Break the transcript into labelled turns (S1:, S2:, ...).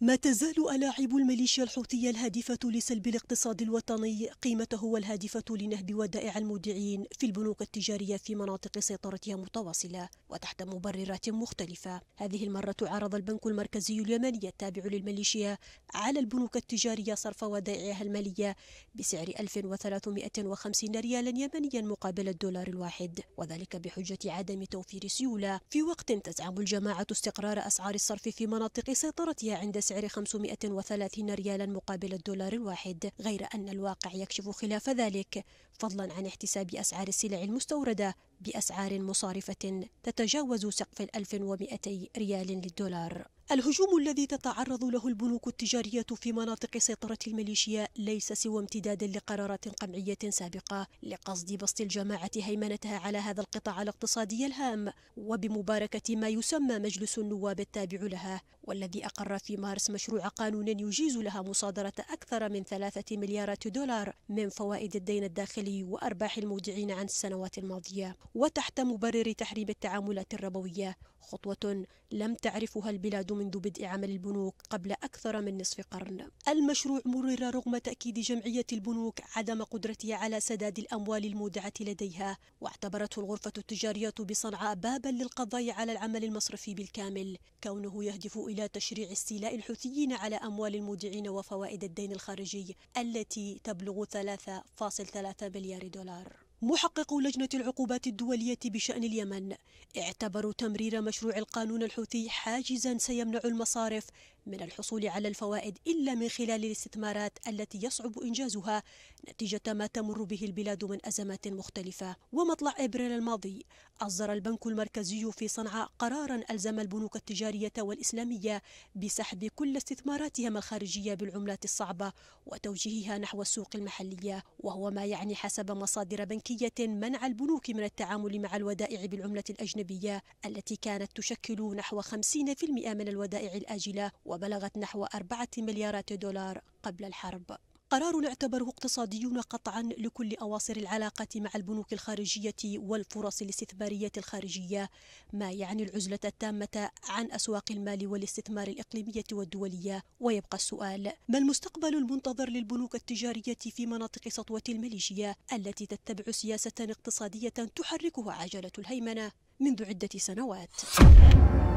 S1: ما تزال ألاعب الميليشيا الحوثية الهادفة لسلب الاقتصاد الوطني قيمته والهادفة لنهب ودائع المودعين في البنوك التجارية في مناطق سيطرتها متواصلة وتحت مبررات مختلفة هذه المرة عرض البنك المركزي اليمني التابع للميليشيا على البنوك التجارية صرف ودائعها المالية بسعر 1350 ريالا يمنيا مقابل الدولار الواحد وذلك بحجة عدم توفير سيولة في وقت تزعم الجماعة استقرار أسعار الصرف في مناطق سيطرتها عند بسعر 530 ريالا مقابل الدولار الواحد غير أن الواقع يكشف خلاف ذلك فضلا عن احتساب أسعار السلع المستوردة بأسعار مصارفة تتجاوز سقف 1200 ريال للدولار الهجوم الذي تتعرض له البنوك التجارية في مناطق سيطرة الميليشيا ليس سوى امتداد لقرارات قمعية سابقة لقصد بسط الجماعة هيمنتها على هذا القطاع الاقتصادي الهام وبمباركة ما يسمى مجلس النواب التابع لها والذي أقر في مارس مشروع قانون يجيز لها مصادرة أكثر من ثلاثة مليارات دولار من فوائد الدين الداخلي وأرباح المودعين عن السنوات الماضية وتحت مبرر تحريم التعاملات الربوية خطوة لم تعرفها البلاد منذ بدء عمل البنوك قبل أكثر من نصف قرن المشروع مرر رغم تأكيد جمعية البنوك عدم قدرتها على سداد الأموال المودعة لديها واعتبرته الغرفة التجارية بصنعاء بابا للقضاء على العمل المصرفي بالكامل كونه يهدف إلى تشريع استيلاء الحوثيين على أموال المودعين وفوائد الدين الخارجي التي تبلغ 3.3 مليار دولار محققو لجنة العقوبات الدولية بشأن اليمن اعتبروا تمرير مشروع القانون الحوثي حاجزا سيمنع المصارف من الحصول على الفوائد إلا من خلال الاستثمارات التي يصعب إنجازها نتيجة ما تمر به البلاد من أزمات مختلفة ومطلع إبريل الماضي أصدر البنك المركزي في صنعاء قرارا ألزم البنوك التجارية والإسلامية بسحب كل استثماراتهم الخارجية بالعملات الصعبة وتوجيهها نحو السوق المحلية وهو ما يعني حسب مصادر بنكية منع البنوك من التعامل مع الودائع بالعملة الأجنبية التي كانت تشكل نحو 50% من الودائع الآجلة وبلغت نحو أربعة مليارات دولار قبل الحرب قرار اعتبره اقتصاديون قطعا لكل أواصر العلاقة مع البنوك الخارجية والفرص الاستثمارية الخارجية ما يعني العزلة التامة عن أسواق المال والاستثمار الإقليمية والدولية ويبقى السؤال ما المستقبل المنتظر للبنوك التجارية في مناطق سطوة الماليزية التي تتبع سياسة اقتصادية تحركها عجلة الهيمنة منذ عدة سنوات